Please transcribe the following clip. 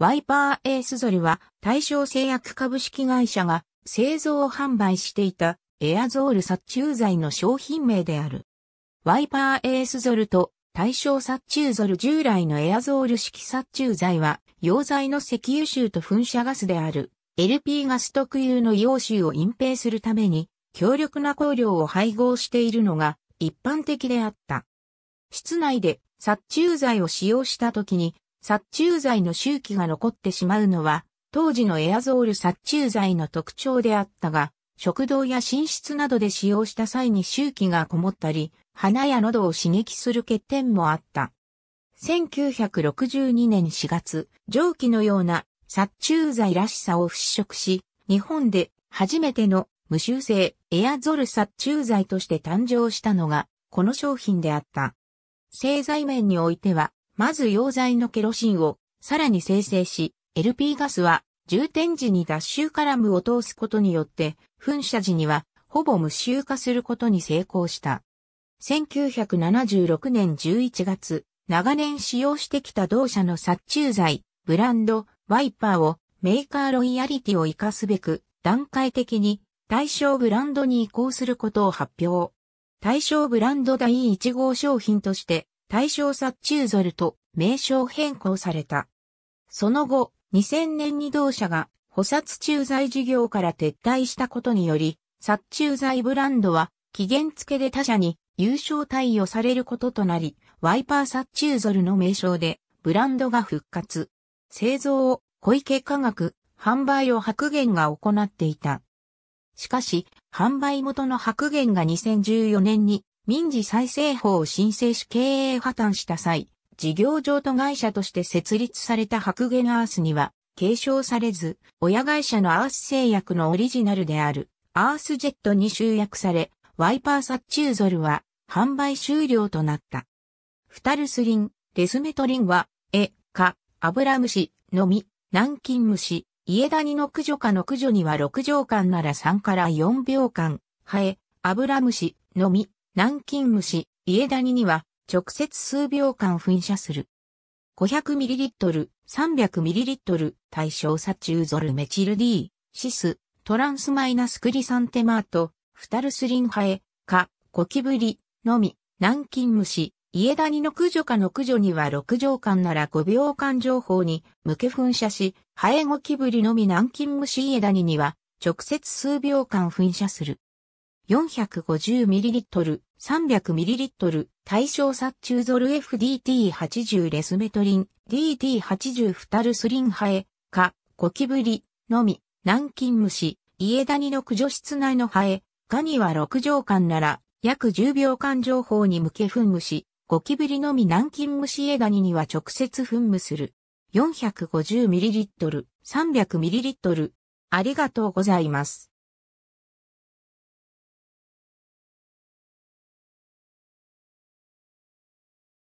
ワイパーエースゾリは対象製薬株式会社が製造を販売していたエアゾール殺虫剤の商品名である。ワイパーエースゾルと対象殺虫ゾル従来のエアゾール式殺虫剤は溶剤の石油臭と噴射ガスである LP ガス特有の溶臭を隠蔽するために強力な香料を配合しているのが一般的であった。室内で殺虫剤を使用した時に殺虫剤の周期が残ってしまうのは、当時のエアゾール殺虫剤の特徴であったが、食堂や寝室などで使用した際に周期がこもったり、鼻や喉を刺激する欠点もあった。1962年4月、蒸気のような殺虫剤らしさを払拭し、日本で初めての無臭性エアゾル殺虫剤として誕生したのが、この商品であった。製剤面においては、まず溶剤のケロシンをさらに生成し、LP ガスは充填時に脱臭カラムを通すことによって、噴射時にはほぼ無臭化することに成功した。1976年11月、長年使用してきた同社の殺虫剤、ブランド、ワイパーをメーカーロイヤリティを活かすべく、段階的に対象ブランドに移行することを発表。対象ブランド第1号商品として、対象殺虫ゾルと名称変更された。その後、2000年に同社が補殺駐在事業から撤退したことにより、殺虫剤ブランドは期限付けで他社に優勝対応されることとなり、ワイパー殺虫ゾルの名称でブランドが復活。製造を小池化学、販売を白源が行っていた。しかし、販売元の白源が2014年に民事再生法を申請し経営破綻した際、事業譲渡会社として設立された白源アースには、継承されず、親会社のアース製薬のオリジナルである、アースジェットに集約され、ワイパーサッチューゾルは、販売終了となった。フタルスリン、レスメトリンは、エ、カ、アブラムシ、のみ、南京虫、イエダニの駆除かの駆除には6畳間なら3から4秒間、ハエ、アブラムシ、のみ、南京虫、イエダニには直接数秒間噴射する。500ml、300ml、対象サチューゾルメチル D、シス、トランスマイナスクリサンテマート、フタルスリンハエ、カ、ゴキブリ、のみ、南京虫、ダニの駆除かの駆除には6畳間なら5秒間情報に向け噴射し、ハエゴキブリのみ南京虫ダニには直接数秒間噴射する。450ml、300ml、対象殺虫ゾル FDT80 レスメトリン、DT80 フタルスリンハエ、カ、ゴキブリ、のみ、南京虫、イエダニの駆除室内のハエ、ガニは6畳間なら、約10秒間情報に向け噴霧し、ゴキブリのみ南京虫エダニには直接噴霧する。450ml、300ml。ありがとうございます。